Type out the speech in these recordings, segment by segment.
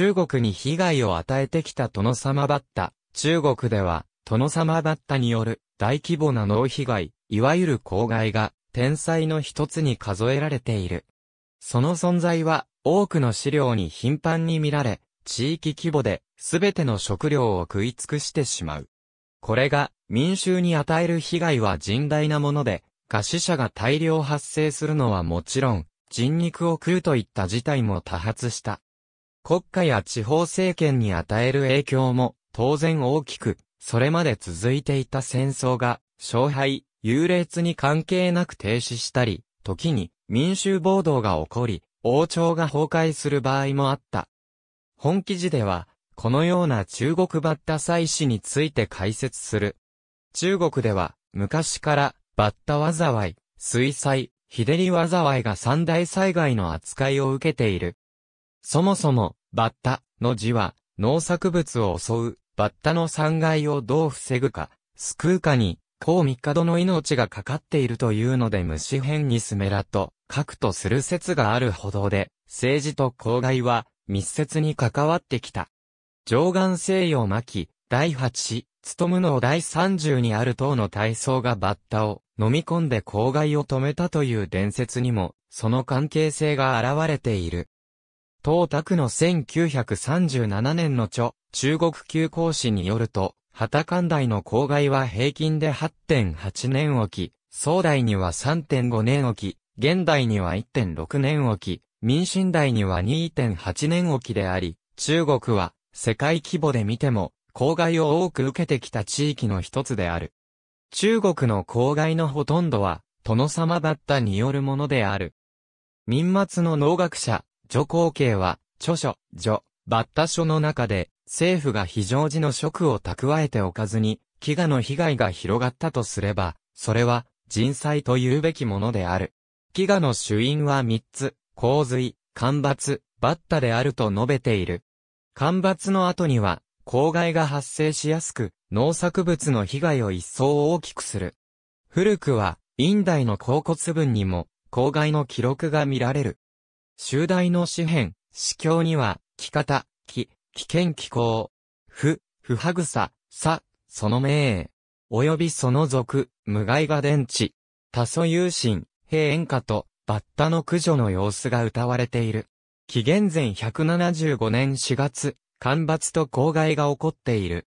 中国に被害を与えてきた殿様バッタ。中国では、殿様バッタによる大規模な脳被害、いわゆる公害が、天才の一つに数えられている。その存在は、多くの資料に頻繁に見られ、地域規模で、すべての食料を食い尽くしてしまう。これが、民衆に与える被害は甚大なもので、餓死者が大量発生するのはもちろん、人肉を食うといった事態も多発した。国家や地方政権に与える影響も当然大きく、それまで続いていた戦争が、勝敗、優劣に関係なく停止したり、時に民衆暴動が起こり、王朝が崩壊する場合もあった。本記事では、このような中国バッタ祭祀について解説する。中国では、昔から、バッタ災い、水災、日照り災いが三大災害の扱いを受けている。そもそも、バッタの字は、農作物を襲う、バッタの残骸をどう防ぐか、救うかに、こう帝の命がかかっているというので虫変にスメラと書くとする説があるほどで、政治と公害は密接に関わってきた。上岸西洋巻、第8、務の第三十にある党の体操がバッタを飲み込んで公害を止めたという伝説にも、その関係性が現れている。董卓の1937年の著、中国旧公誌によると、旗艦台の郊外は平均で8.8年おき、総代には3.5年おき、現代には1.6年おき、民進代には2.8年おきであり、中国は世界規模で見ても、公害を多く受けてきた地域の一つである。中国の公害のほとんどは、殿様だったによるものである。民末の農学者、女皇系は、著書、女、バッタ書の中で、政府が非常時の職を蓄えておかずに、飢餓の被害が広がったとすれば、それは、人災と言うべきものである。飢餓の主因は三つ、洪水、干ばつ、バッタであると述べている。干ばつの後には、公害が発生しやすく、農作物の被害を一層大きくする。古くは、インダイの甲骨文にも、公害の記録が見られる。集大の詩編、詩教には、着方、着、危険気候、不、不はぐさ、さ、その命、及びその属、無害が電池、多素有心、平演歌と、バッタの駆除の様子が歌われている。紀元前175年4月、干ばつと公害が起こっている。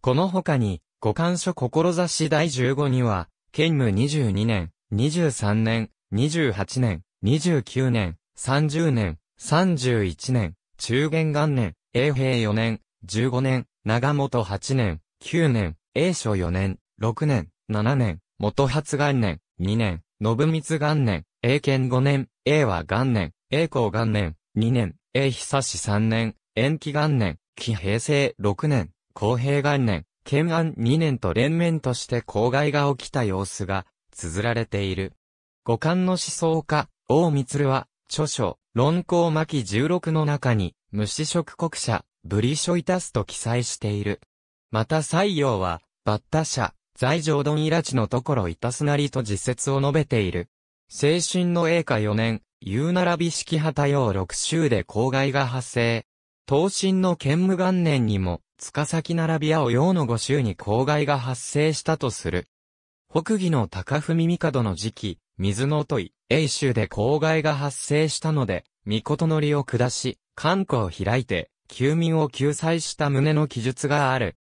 この他に、五感書志第15には、兼務22年、23年、28年、29年、30年、31年、中元元年、永平4年、15年、長本8年、9年、永初4年、6年、7年、元初元年、2年、信光元年、永健5年、永和元年、永光元年、2年、永久し3年、延期元年、期平成6年、公平元年、建安2年と連綿として公害が起きた様子が綴られている。五感の思想家、王光は、著書、論考巻16の中に、無視食国者、ブリショイタスと記載している。また西洋は、バッタ社、在上ドンイラチのところイタスなりと自説を述べている。精神の英華4年、言うならび式旗用6州で公害が発生。東進の兼務元年にも、塚崎並び青用の5州に公害が発生したとする。北義の高文帝の時期、水の問い、英州で公害が発生したので、御事のりを下し、官庫を開いて、休民を救済した旨の記述がある。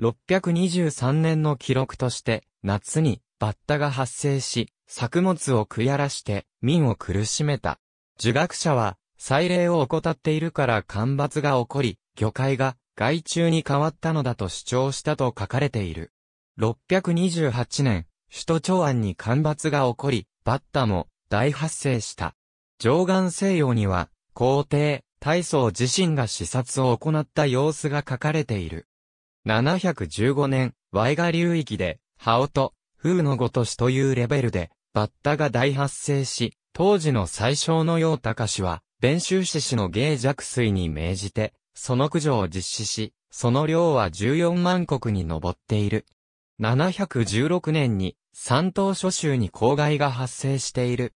623年の記録として、夏に、バッタが発生し、作物を食い荒らして、民を苦しめた。儒学者は、祭礼を怠っているから干ばつが起こり、魚介が害虫に変わったのだと主張したと書かれている。628年、首都長安に干ばつが起こり、バッタも大発生した。上岸西洋には、皇帝、大宗自身が視察を行った様子が書かれている。715年、ワイガ流域で、ハオと、風のごとしというレベルで、バッタが大発生し、当時の最小の楊隆氏は、弁州市氏の芸弱水に命じて、その駆除を実施し、その量は14万石に上っている。716年に山東諸州に公害が発生している。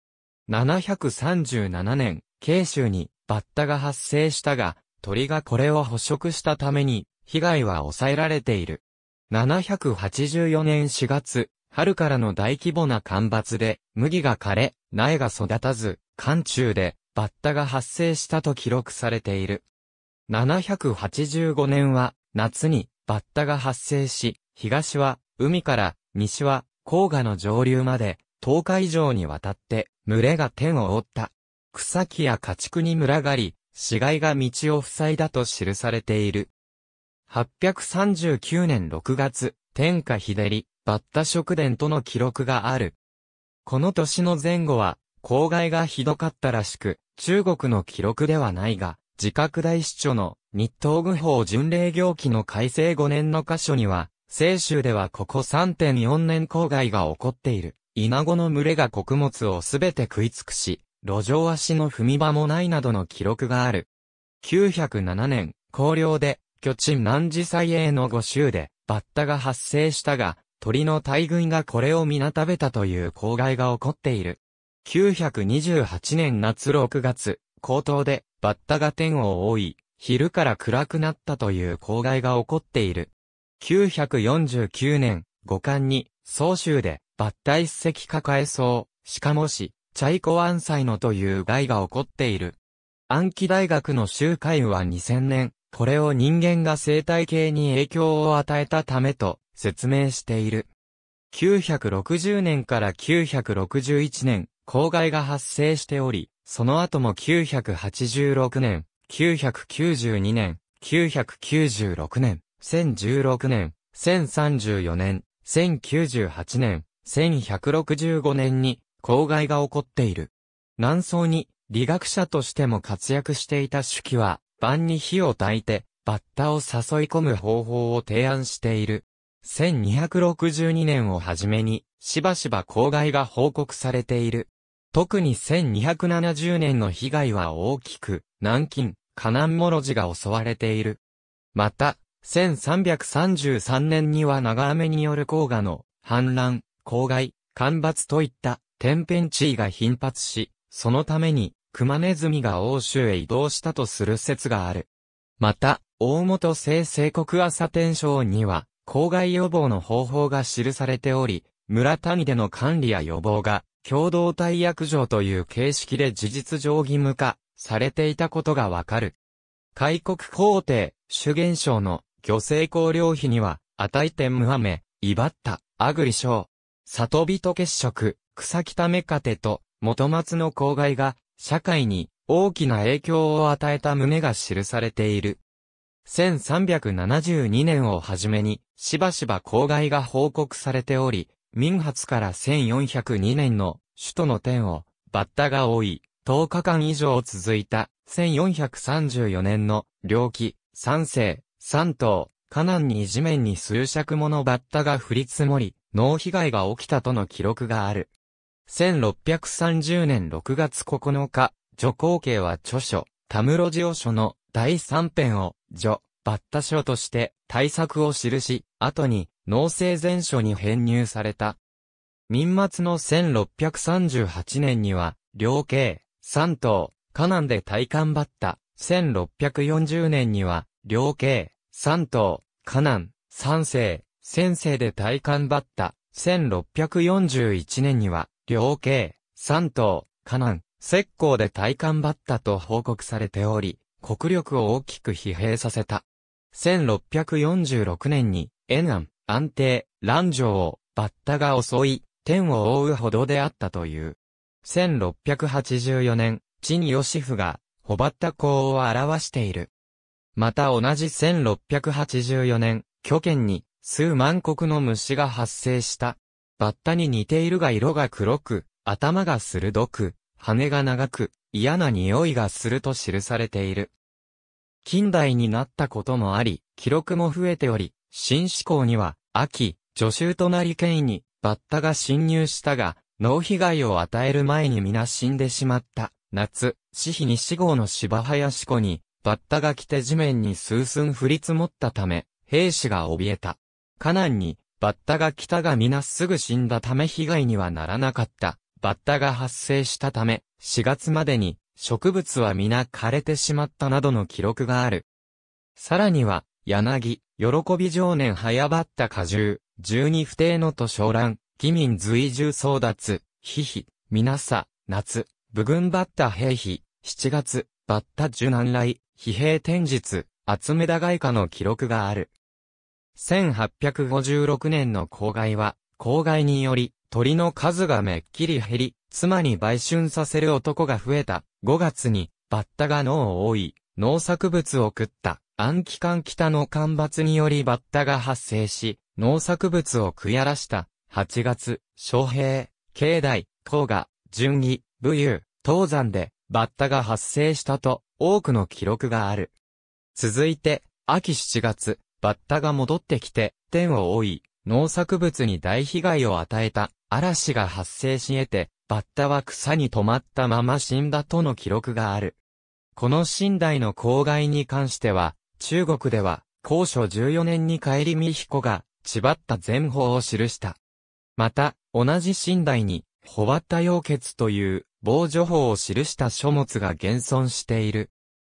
737年、慶州にバッタが発生したが、鳥がこれを捕食したために、被害は抑えられている。784年4月、春からの大規模な干ばつで、麦が枯れ、苗が育たず、寒中で、バッタが発生したと記録されている。785年は、夏に、バッタが発生し、東は、海から西は黄河の上流まで10日以上にわたって群れが天を覆った。草木や家畜に群がり、死骸が道を塞いだと記されている。839年6月、天下日照り、バッタ食伝との記録がある。この年の前後は、公害がひどかったらしく、中国の記録ではないが、自覚大市長の日東具法巡礼行記の改正5年の箇所には、青州ではここ3.4年郊外が起こっている。稲子の群れが穀物をすべて食い尽くし、路上足の踏み場もないなどの記録がある。907年、高陵で、巨鎮南寺祭営の五州で、バッタが発生したが、鳥の大群がこれを皆食べたという公害が起こっている。928年夏6月、高等で、バッタが天を覆い、昼から暗くなったという公害が起こっている。949年、五冠に、総州で、抜体史跡抱えそう、しかもし、チャイコアンサイノという害が起こっている。暗記大学の集会は2000年、これを人間が生態系に影響を与えたためと説明している。960年から961年、公害が発生しており、その後も986年、992年、996年、1016年、1034年、1098年、1165年に、公害が起こっている。南宋に、理学者としても活躍していた手記は、晩に火を焚いて、バッタを誘い込む方法を提案している。1262年をはじめに、しばしば公害が報告されている。特に1270年の被害は大きく、南京、河南諸路が襲われている。また、1333年には長雨による黄河の氾濫、公害、干ばつといった天変地異が頻発し、そのためにクマネズミが欧州へ移動したとする説がある。また、大本聖聖国朝天章には、公害予防の方法が記されており、村谷での管理や予防が、共同体約定という形式で事実上義務化、されていたことがわかる。開国皇帝、主元章の漁政公領費には、値天むはめ、いばった、アグリしょう。里人結色、草ためかてと、元松の公害が、社会に大きな影響を与えた旨が記されている。1372年をはじめに、しばしば公害が報告されており、民発から1402年の首都の天を、バッタが多い、10日間以上続いた1434年の、猟期、三世、三島、河南に地面に数尺ものバッタが降り積もり、脳被害が起きたとの記録がある。1630年6月9日、女皇家は著書、タムロジオ書の第三編を、女、バッタ書として対策を記し、後に、農政全書に編入された。民末の1638年には、両系、三島、河南で体感バッタ、1640年には、両系、三島、河南、三世、先世で大冠バッタ、1641年には、両系、三島、河南、石膏で大冠バッタと報告されており、国力を大きく疲弊させた。1646年に、延安、安定、乱城を、バッタが襲い、天を覆うほどであったという。1684年、陳義府が、ホバッタ公を表している。また同じ1684年、巨県に数万国の虫が発生した。バッタに似ているが色が黒く、頭が鋭く、羽が長く、嫌な匂いがすると記されている。近代になったこともあり、記録も増えており、新志向には、秋、助手となり権威に、バッタが侵入したが、脳被害を与える前に皆死んでしまった。夏、死皮に死号の芝林湖に、バッタが来て地面に数寸降り積もったため、兵士が怯えた。カナンに、バッタが来たが皆すぐ死んだため被害にはならなかった。バッタが発生したため、4月までに、植物は皆枯れてしまったなどの記録がある。さらには、柳、喜び常年早バッタ果汁、十二不定のと小乱、義民随従争奪、ひひ、皆さ、夏、部軍バッタ兵費、7月、バッタ樹南来、疲弊天日、厚目田外科の記録がある。1856年の公害は、公害により、鳥の数がめっきり減り、妻に売春させる男が増えた。5月に、バッタが脳を覆い、農作物を食った。暗期間北の干ばつによりバッタが発生し、農作物を食い荒らした。8月、昌平、境内、甲賀、順義、武勇、東山で、バッタが発生したと多くの記録がある。続いて、秋7月、バッタが戻ってきて、天を覆い、農作物に大被害を与えた嵐が発生し得て、バッタは草に止まったまま死んだとの記録がある。この寝台の公害に関しては、中国では、高所14年に帰り美彦が、縛った全法を記した。また、同じ寝台に、ホバッタ溶血という防除法を記した書物が現存している。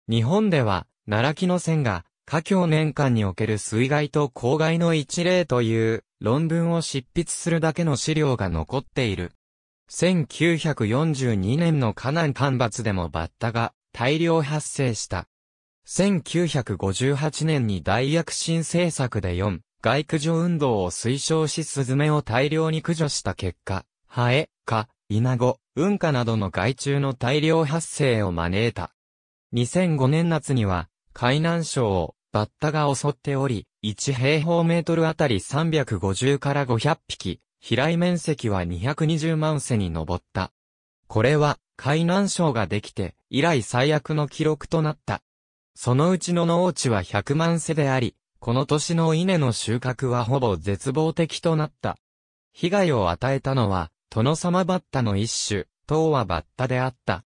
日本では、奈良木の線が、華僑年間における水害と公害の一例という論文を執筆するだけの資料が残っている。1942年の河南干ばつでもバッタが大量発生した。1958年に大躍進政策で4、外駆除運動を推奨しスズメを大量に駆除した結果、ハエ、カ、イナゴ、運河などの害虫の大量発生を招いた。2005年夏には、海南省をバッタが襲っており、1平方メートルあたり350から500匹、飛来面積は220万世に上った。これは、海南省ができて、以来最悪の記録となった。そのうちの農地は100万世であり、この年の稲の収穫はほぼ絶望的となった。被害を与えたのは、殿様バッタの一種、唐はバッタであった。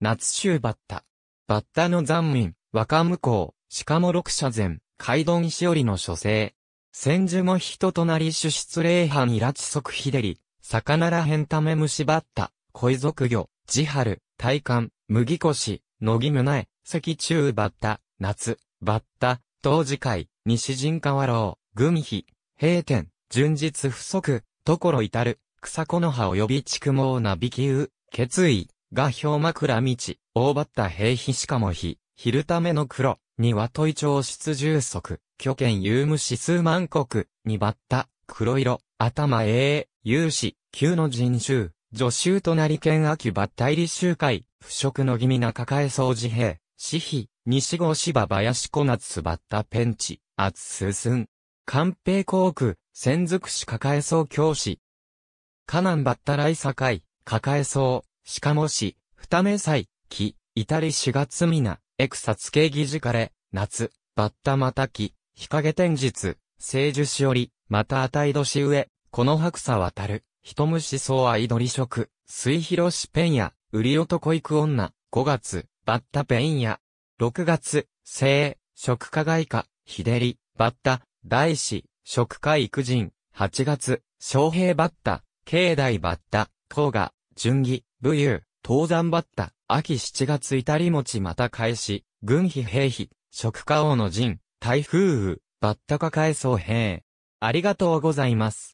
夏州バッタ。バッタの残民、若向こう、鹿も六社前、海道西織の書生。千住も人となり主出礼藩イラチ即ひでり、魚らへんため虫バッタ、恋族魚、地春、大寒、麦越、野木胸え、関中バッタ、夏、バッタ、当時会、西陣川グ軍費、平天、順日不足、ところ至る。草木の葉及び畜毛なびきう、決意、画表枕道、大ばった兵日しかも日、昼ための黒、には問い調出重足、巨剣有無指数万国、にばった、黒色、頭ええ、有志、旧の人衆、助手となり剣秋ばった入り集会、腐食の気味な抱え掃除兵、死費、西郷芝林小夏ばったペンチ、厚すすん。官兵航空、千尽くし抱え総教師、カナンバッタライサカイ、カカエソウ、シカモシ、フタメサイ、キ、イタリシガツミナ、エクサツケギジカレ、夏、バッタマタキ、日陰天日、聖樹しおり、またあたい年上、この白さ渡る、人虫草アイドリ食、水広しペンや、売り男行く女、5月、バッタペンや、6月、聖、食家外科、ヒデり、バッタ、大師、食家育人、8月、昌平バッタ、境内バッタ、甲賀、順義、武勇、東山バッタ、秋7月至り持ちまた返し、軍費兵費、食家王の陣、台風雨、バッタか返そう兵。ありがとうございます。